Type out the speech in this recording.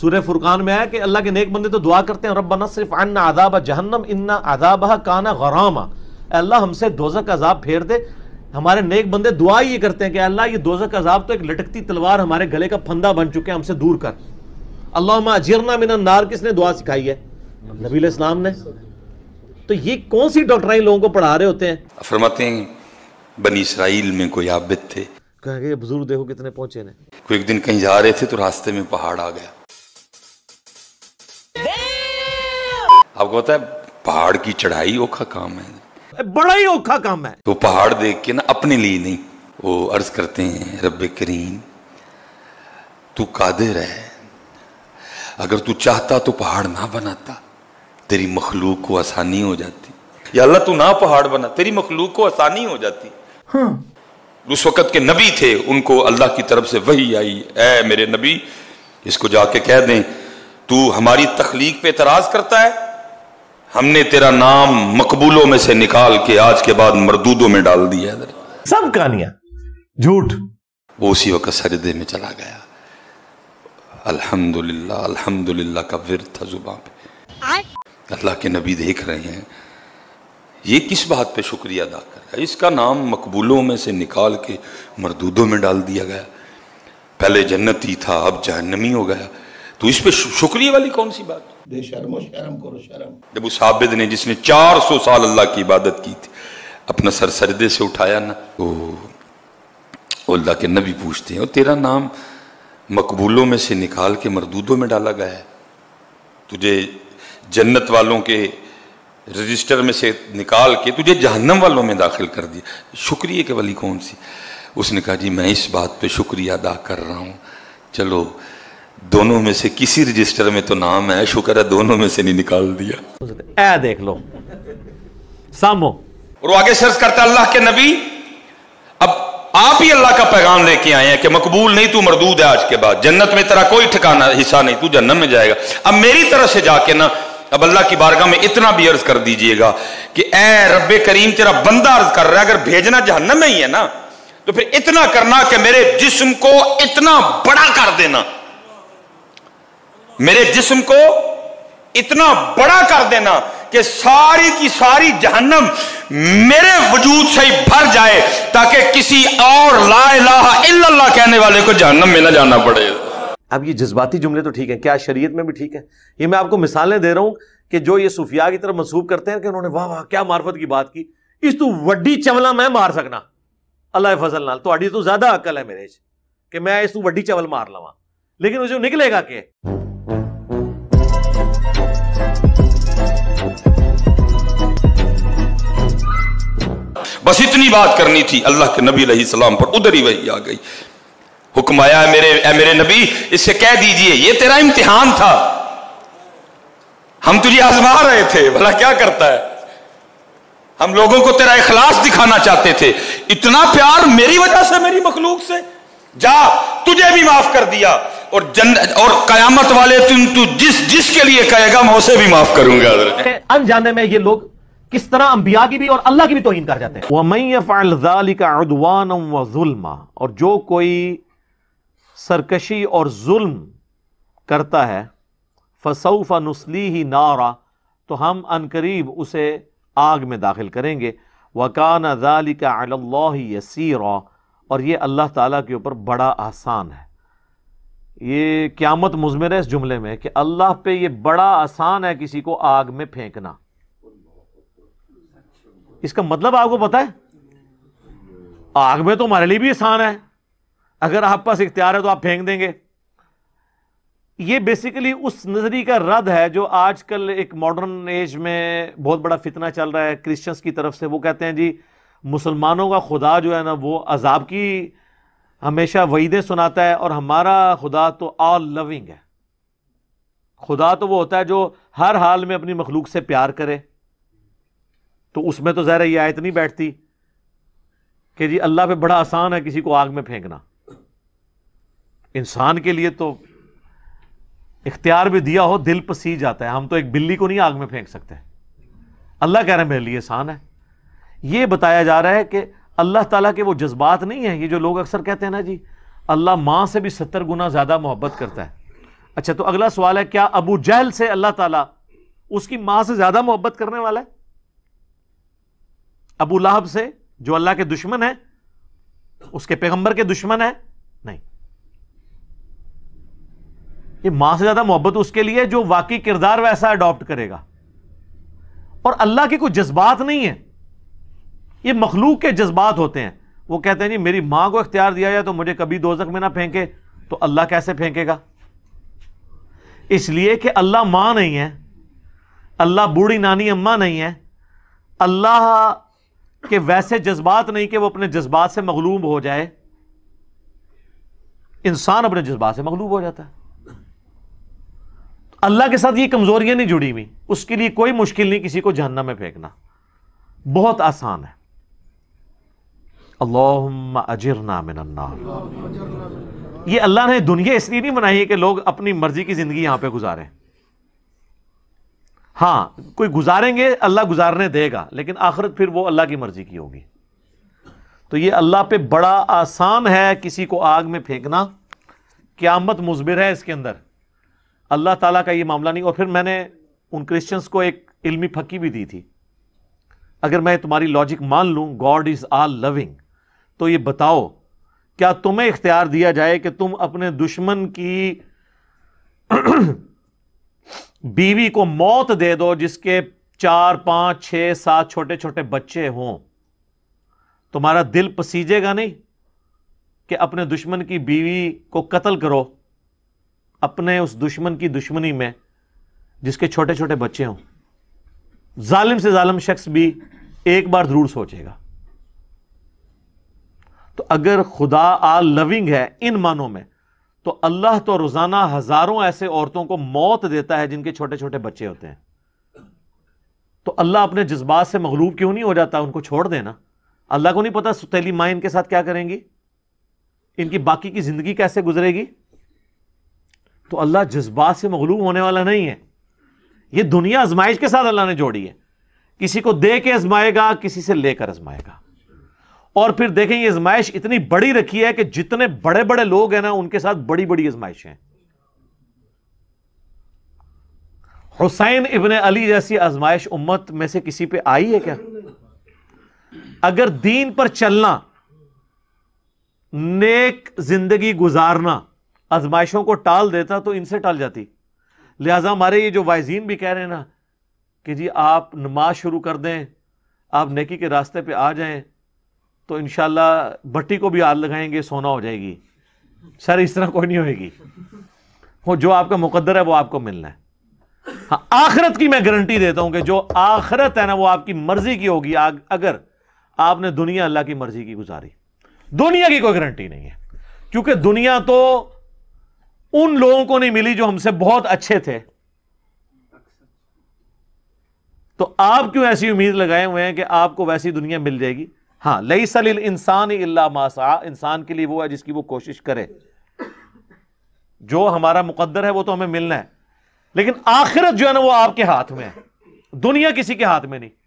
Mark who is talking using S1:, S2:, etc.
S1: सूर्य फुरकान में आया कि अल्लाह के नेक बंदे तो दुआ करते हैं रब्बना सिर्फ अन्ना आदाब जहन्नम इन्ना आदाब काना गरामा अल्लाह हमसे दोजक का अजाब फेर दे हमारे नेक बंदे दुआ ये करते हैं कि अल्लाह ये दोजक का अजाब तो एक लटकती तलवार हमारे गले का फंदा बन चुके हैं हमसे दूर कर अल्लाह अजीरना मिन नार किसने दुआ सिखाई है नबी इस्लाम ने तो ये कौन सी डॉक्टराइन लोगों को पढ़ा रहे होते हैं
S2: फरमाते हैं बनी इसराइल में कोई आबिद थे
S1: कहेंगे बुजुर्ग देखो कितने पहुंचे ने
S2: कोई एक दिन कहीं जा रहे थे तो रास्ते में पहाड़ आ गया आपको पता है पहाड़ की चढ़ाई औखा काम है
S1: बड़ा ही औखा काम है
S2: तो पहाड़ देख के ना अपने लिए नहीं वो अर्ज करते हैं रब करीम तू कादिर है अगर तू चाहता तो पहाड़ ना बनाता तेरी मखलूक को आसानी हो जाती या अल्लाह तू ना पहाड़ बना तेरी मखलूक को आसानी हो जाती हाँ। उस वक़्त के नबी थे उनको अल्लाह की तरफ से वही आई ए मेरे नबी इसको जाके कह दें तू हमारी तखलीक पे एतराज करता है हमने तेरा नाम मकबूलों में से निकाल के आज के बाद मरदूदों में डाल दिया इधर
S1: सब कहानियां झूठ
S2: वो उसी वक्त सरदे में चला गया अल्हम्दुलिल्लाह अल्हम्दुलिल्लाह का विर था जुबान पे अल्लाह के नबी देख रहे हैं ये किस बात पे शुक्रिया अदा कर रहा है इसका नाम मकबूलों में से निकाल के मरदूदों में डाल दिया गया पहले जन्नती था अब जहन्नमी हो गया तो इस पे शुक्रिया वाली कौन सी बात दे शर्म शर्म करो शर्म जब उस आबिद ने जिसने 400 साल अल्लाह की इबादत की थी अपना सर सरदे से उठाया ना तो अल्लाह के नबी पूछते हैं और तेरा नाम मकबूलों में से निकाल के मरदूदों में डाला गया है तुझे जन्नत वालों के रजिस्टर में से निकाल के तुझे जहन्नम वालों में दाखिल कर दिया शुक्रिया के वाली कौन सी उसने कहा जी मैं इस बात पे शुक्रिया अदा कर रहा हूँ चलो दोनों में से किसी रजिस्टर में तो नाम है शुक्र है दोनों में से नहीं निकाल दिया ऐ देख लो सामो और आगे सर्च करता अल्लाह के नबी अब आप ही अल्लाह का पैगाम लेके आए हैं कि मकबूल नहीं तू मरदूद है आज के बाद जन्नत में तेरा कोई ठिकाना हिस्सा नहीं तू जन्नत में जाएगा अब मेरी तरफ से जाके ना अब अल्लाह की बारगाह में इतना भी अर्ज कर दीजिएगा कि ए रब करीम तेरा बंदा अर्ज कर रहा है अगर भेजना जहन्नम में ही है ना तो फिर इतना करना कि मेरे जिस्म को इतना बड़ा कर देना मेरे जिस्म को इतना बड़ा कर देना कि सारी की सारी जहन्नम मेरे वजूद से ही भर जाए ताकि किसी और ला इल्लल्लाह कहने वाले को जहन्नम में न जाना पड़े
S1: अब ये जज्बाती जुमले तो ठीक है क्या शरीयत में भी ठीक है ये मैं आपको मिसालें दे रहा हूं कि जो ये सूफिया की तरफ मनसूब करते हैं कि उन्होंने वाह वाह क्या मार्फत की बात की इस तू वड्डी चवला मैं मार सकना अल्लाह फजल नाल तो तो ज्यादा अकल है मेरे कि मैं इस तू वड्डी चवल मार लवा लेकिन उसे निकलेगा के
S2: बस इतनी बात करनी थी अल्लाह के नबी सलाम पर उधर ही वही आ गई हुक्म आया मेरे ए मेरे नबी इससे कह दीजिए ये तेरा इम्तिहान था हम तुझे आजमा रहे थे भला क्या करता है हम लोगों को तेरा इखलास दिखाना चाहते थे इतना प्यार मेरी वजह से मेरी मखलूक से जा तुझे भी माफ कर दिया और जन और कयामत वाले तुम तू तु जिस जिसके लिए कहेगा मैं उसे भी माफ करूंगा अनजाने में ये लोग
S1: किस तरह अंबिया की भी और अल्लाह की भी तोहन कर जाते हैं वमैफ़ालदालिकाउदवान और जो कोई सरकशी और जुल्म करता है फसौफा नस्ली ही नारा तो हम अनकरीब उसे आग में दाखिल करेंगे वकान जाली का यसीरा और ये अल्लाह ताला के ऊपर बड़ा आसान है ये क़्यामत मुजमर है इस जुमले में कि अल्लाह पे ये बड़ा आसान है किसी को आग में फेंकना इसका मतलब आपको पता है आग में तो हमारे लिए भी आसान है अगर आप पास इख्तियार है तो आप फेंक देंगे ये बेसिकली उस नजरी का रद्द है जो आजकल एक मॉडर्न एज में बहुत बड़ा फितना चल रहा है क्रिश्चियंस की तरफ से वो कहते हैं जी मुसलमानों का खुदा जो है ना वो अजाब की हमेशा वहीदे सुनाता है और हमारा खुदा तो ऑल लविंग है खुदा तो वो होता है जो हर हाल में अपनी मखलूक से प्यार करे तो उसमें तो ज़ाहिर यह आयत नहीं बैठती कि जी अल्लाह पे बड़ा आसान है किसी को आग में फेंकना इंसान के लिए तो इख्तियार भी दिया हो दिल पर सी जाता है हम तो एक बिल्ली को नहीं आग में फेंक सकते अल्लाह कह रहे हैं मेरे लिए आसान है ये बताया जा रहा है कि अल्लाह तला के वो जज्बात नहीं है ये जो लोग अक्सर कहते हैं ना जी अल्लाह माँ से भी सत्तर गुना ज़्यादा मोहब्बत करता है अच्छा तो अगला सवाल है क्या अबू जहल से अल्लाह ताला उसकी माँ से ज़्यादा मोहब्बत करने वाला है अबू लाहब से जो अल्लाह के दुश्मन है उसके पैगंबर के दुश्मन है नहीं ये मां से ज्यादा मोहब्बत उसके लिए जो वाकई किरदार वैसा अडॉप्ट करेगा और अल्लाह के कोई जज्बात नहीं है ये मखलूक के जज्बात होते हैं वो कहते हैं जी मेरी मां को इख्तियार दिया जाए तो मुझे कभी दोजक में ना फेंके तो अल्लाह कैसे फेंकेगा इसलिए कि अल्लाह मां नहीं है अल्लाह बूढ़ी नानी अम्मा नहीं है अल्लाह कि वैसे जज्बात नहीं कि वो अपने जज्बात से मगलूब हो जाए इंसान अपने जज्बात से मगलूब हो जाता है तो अल्लाह के साथ ये कमजोरियां नहीं जुड़ी हुई उसके लिए कोई मुश्किल नहीं किसी को जहन्ना में फेंकना बहुत आसान है अल्लाह अजर नामिनन्ना ये अल्लाह ने दुनिया इसलिए नहीं बनाई है कि लोग अपनी मर्जी की जिंदगी यहां पर गुजारें हाँ कोई गुजारेंगे अल्लाह गुजारने देगा लेकिन आखिरत फिर वो अल्लाह की मर्जी की होगी तो ये अल्लाह पे बड़ा आसान है किसी को आग में फेंकना क़्यामत मुजबिर है इसके अंदर अल्लाह ताला का ये मामला नहीं और फिर मैंने उन क्रिश्चियंस को एक इल्मी फकी भी दी थी अगर मैं तुम्हारी लॉजिक मान लूँ गॉड इज़ आल लविंग तो ये बताओ क्या तुम्हें इख्तियार दिया जाए कि तुम अपने दुश्मन की बीवी को मौत दे दो जिसके चार पांच छह सात छोटे छोटे बच्चे हों तुम्हारा दिल पसीजेगा नहीं कि अपने दुश्मन की बीवी को कत्ल करो अपने उस दुश्मन की दुश्मनी में जिसके छोटे छोटे बच्चे हों जालिम से जालिम शख्स भी एक बार जरूर सोचेगा तो अगर खुदा आ लविंग है इन मानों में तो अल्लाह तो रोजाना हजारों ऐसे औरतों को मौत देता है जिनके छोटे छोटे बच्चे होते हैं तो अल्लाह अपने जज्बात से मगलूब क्यों नहीं हो जाता उनको छोड़ देना अल्लाह को नहीं पता सुतीली माँ इनके साथ क्या करेंगी इनकी बाकी की जिंदगी कैसे गुजरेगी तो अल्लाह जज्बात से मगलूब होने वाला नहीं है यह दुनिया आजमाइश के साथ अल्लाह ने जोड़ी है किसी को दे के आजमाएगा किसी से लेकर आजमाएगा और फिर देखेंगे आजमाइश इतनी बड़ी रखी है कि जितने बड़े बड़े लोग हैं ना उनके साथ बड़ी बड़ी आजमाइश है हुसैन इबन अली जैसी आजमाइश उम्मत में से किसी पर आई है क्या अगर दीन पर चलना नेक जिंदगी गुजारना आजमाइशों को टाल देता तो इनसे टाल जाती लिहाजा हमारे ये जो वाइजीन भी कह रहे हैं ना कि जी आप नमाज शुरू कर दें आप नेकी के रास्ते पे आ जाएं तो इन भट्टी को भी आग लगाएंगे सोना हो जाएगी सर इस तरह कोई नहीं होगी वो जो आपका मुकद्दर है वो आपको मिलना है हाँ आखरत की मैं गारंटी देता हूं कि जो आखरत है ना वो आपकी मर्जी की होगी अगर आपने दुनिया अल्लाह की मर्जी की गुजारी दुनिया की कोई गारंटी नहीं है क्योंकि दुनिया तो उन लोगों को नहीं मिली जो हमसे बहुत अच्छे थे तो आप क्यों ऐसी उम्मीद लगाए हुए हैं कि आपको वैसी दुनिया मिल जाएगी हाँ लई सलील इंसान इल्ला मासा इंसान के लिए वो है जिसकी वो कोशिश करे जो हमारा मुकद्दर है वो तो हमें मिलना है लेकिन आखिरत जो है ना वो आपके हाथ में है दुनिया किसी के हाथ में नहीं